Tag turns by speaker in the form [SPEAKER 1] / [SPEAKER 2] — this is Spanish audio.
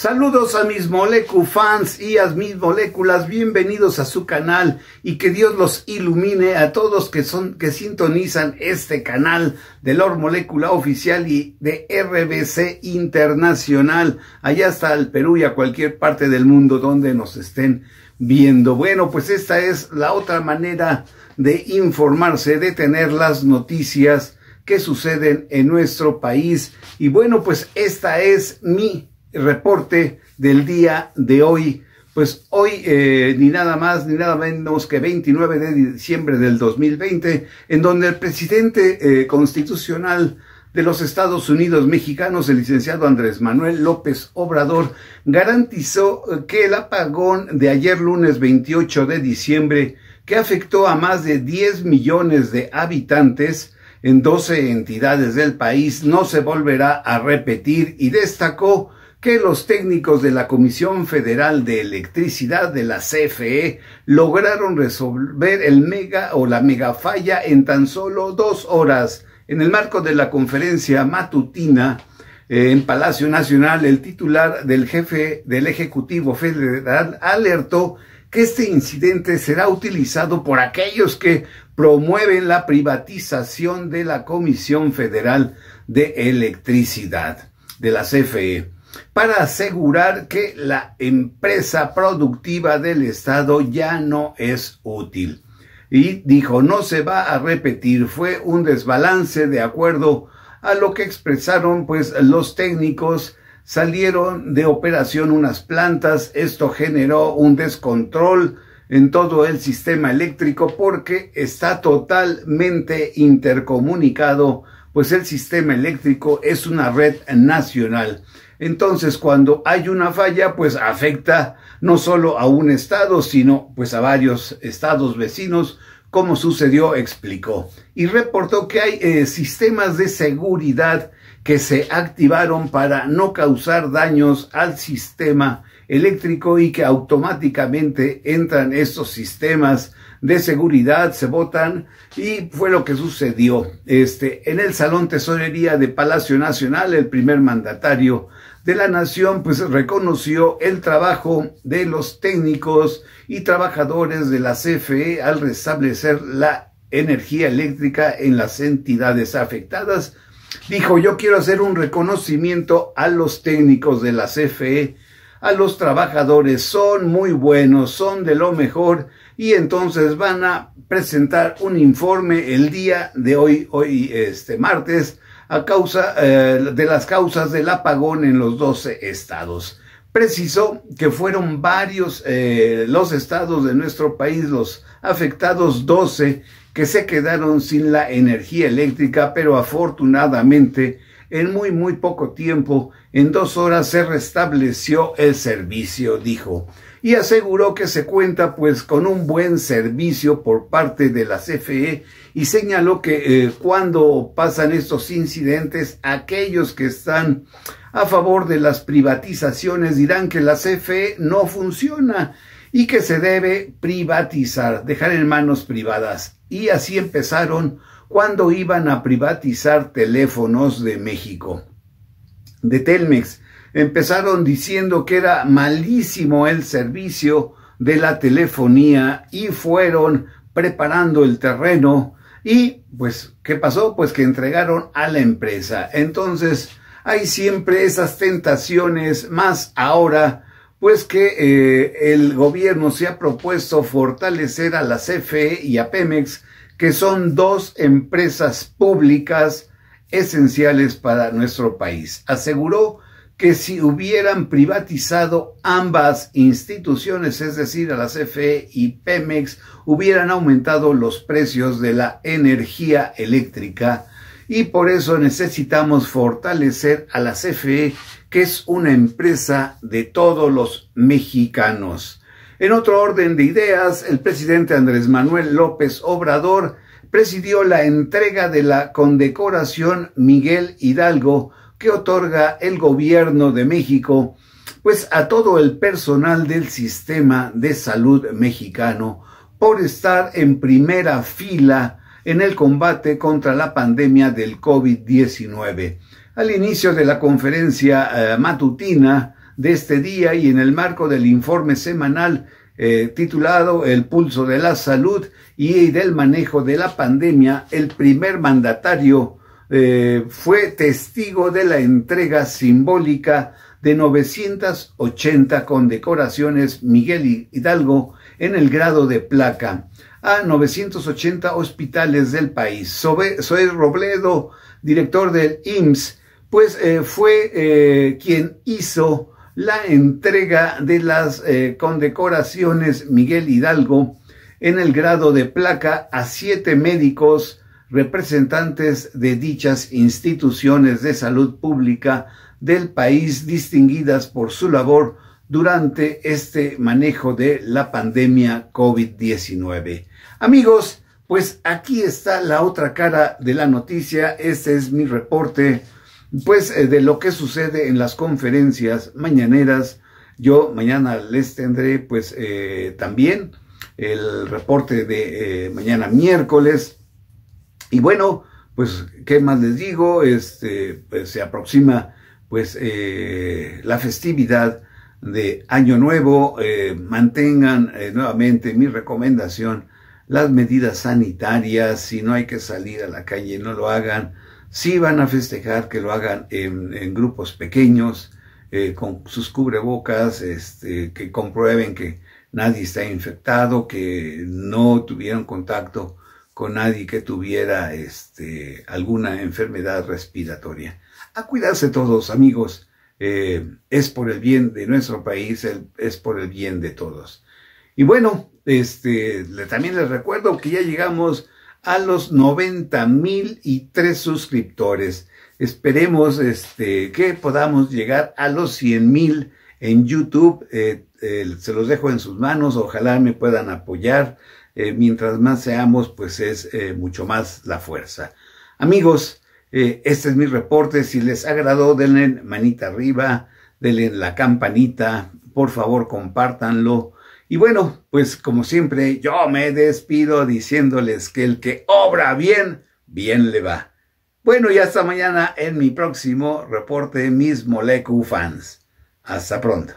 [SPEAKER 1] Saludos a mis Molecu fans y a mis moléculas, bienvenidos a su canal y que Dios los ilumine a todos que son que sintonizan este canal de Lor Molécula Oficial y de RBC Internacional, allá hasta el Perú y a cualquier parte del mundo donde nos estén viendo. Bueno, pues esta es la otra manera de informarse, de tener las noticias que suceden en nuestro país. Y bueno, pues esta es mi reporte del día de hoy. Pues hoy, eh, ni nada más ni nada menos que 29 de diciembre del 2020, en donde el presidente eh, constitucional de los Estados Unidos mexicanos, el licenciado Andrés Manuel López Obrador, garantizó eh, que el apagón de ayer lunes 28 de diciembre, que afectó a más de 10 millones de habitantes, en 12 entidades del país no se volverá a repetir y destacó que los técnicos de la Comisión Federal de Electricidad de la CFE lograron resolver el mega o la mega falla en tan solo dos horas. En el marco de la conferencia matutina eh, en Palacio Nacional, el titular del jefe del Ejecutivo Federal alertó que este incidente será utilizado por aquellos que promueven la privatización de la Comisión Federal de Electricidad de la CFE para asegurar que la empresa productiva del Estado ya no es útil. Y dijo, no se va a repetir, fue un desbalance de acuerdo a lo que expresaron pues los técnicos salieron de operación unas plantas, esto generó un descontrol en todo el sistema eléctrico porque está totalmente intercomunicado, pues el sistema eléctrico es una red nacional. Entonces, cuando hay una falla, pues afecta no solo a un estado, sino pues a varios estados vecinos, como sucedió, explicó. Y reportó que hay eh, sistemas de seguridad que se activaron para no causar daños al sistema eléctrico y que automáticamente entran estos sistemas de seguridad, se votan y fue lo que sucedió. Este, en el Salón Tesorería de Palacio Nacional, el primer mandatario de la Nación pues reconoció el trabajo de los técnicos y trabajadores de la CFE al restablecer la energía eléctrica en las entidades afectadas. Dijo, yo quiero hacer un reconocimiento a los técnicos de la CFE, a los trabajadores, son muy buenos, son de lo mejor y entonces van a presentar un informe el día de hoy, hoy este martes, a causa eh, de las causas del apagón en los 12 estados. Precisó que fueron varios eh, los estados de nuestro país los afectados 12 que se quedaron sin la energía eléctrica, pero afortunadamente en muy muy poco tiempo en dos horas se restableció el servicio, dijo, y aseguró que se cuenta pues con un buen servicio por parte de la CFE y señaló que eh, cuando pasan estos incidentes, aquellos que están a favor de las privatizaciones dirán que la CFE no funciona y que se debe privatizar, dejar en manos privadas. Y así empezaron cuando iban a privatizar teléfonos de México de Telmex. Empezaron diciendo que era malísimo el servicio de la telefonía y fueron preparando el terreno y pues, ¿qué pasó? Pues que entregaron a la empresa. Entonces, hay siempre esas tentaciones, más ahora, pues que eh, el gobierno se ha propuesto fortalecer a la CFE y a Pemex, que son dos empresas públicas esenciales para nuestro país. Aseguró que si hubieran privatizado ambas instituciones, es decir, a la CFE y Pemex, hubieran aumentado los precios de la energía eléctrica y por eso necesitamos fortalecer a la CFE, que es una empresa de todos los mexicanos. En otro orden de ideas, el presidente Andrés Manuel López Obrador presidió la entrega de la condecoración Miguel Hidalgo que otorga el gobierno de México, pues a todo el personal del sistema de salud mexicano por estar en primera fila en el combate contra la pandemia del COVID-19. Al inicio de la conferencia eh, matutina de este día y en el marco del informe semanal eh, titulado El pulso de la salud y del manejo de la pandemia, el primer mandatario eh, fue testigo de la entrega simbólica de 980 condecoraciones Miguel Hidalgo en el grado de placa a 980 hospitales del país. Soy Robledo, director del IMSS, pues eh, fue quien hizo la entrega de las eh, condecoraciones Miguel Hidalgo en el grado de placa a siete médicos representantes de dichas instituciones de salud pública del país distinguidas por su labor durante este manejo de la pandemia COVID-19. Amigos, pues aquí está la otra cara de la noticia. Este es mi reporte pues eh, de lo que sucede en las conferencias mañaneras. Yo mañana les tendré pues eh, también el reporte de eh, mañana miércoles. Y bueno, pues qué más les digo, este, pues, se aproxima pues eh, la festividad de Año Nuevo. mantengan nuevamente mi recomendación, las medidas sanitarias, si no hay que salir a la calle, no lo hagan Sí van a festejar, que lo hagan en, grupos pequeños, eh, con sus cubrebocas, este, que comprueben que nadie está infectado, que no tuvieron contacto con nadie que tuviera este, alguna enfermedad respiratoria. A cuidarse todos, amigos. Eh, es por el bien de nuestro país, es por el bien de todos. Y bueno, este, también les recuerdo que ya llegamos a los 90 mil y tres suscriptores. Esperemos este, que podamos llegar a los 100 mil en YouTube. Eh, eh, se los dejo en sus manos, ojalá me puedan apoyar. Eh, mientras más seamos, pues es mucho más la fuerza. Amigos, este es mi reporte. Si les agradó, denle manita arriba, denle la campanita, por favor compártanlo y bueno, pues como siempre, yo me despido diciéndoles que el que obra bien, bien le va. Bueno, y hasta mañana en mi próximo reporte, mis Molecu fans. Hasta pronto.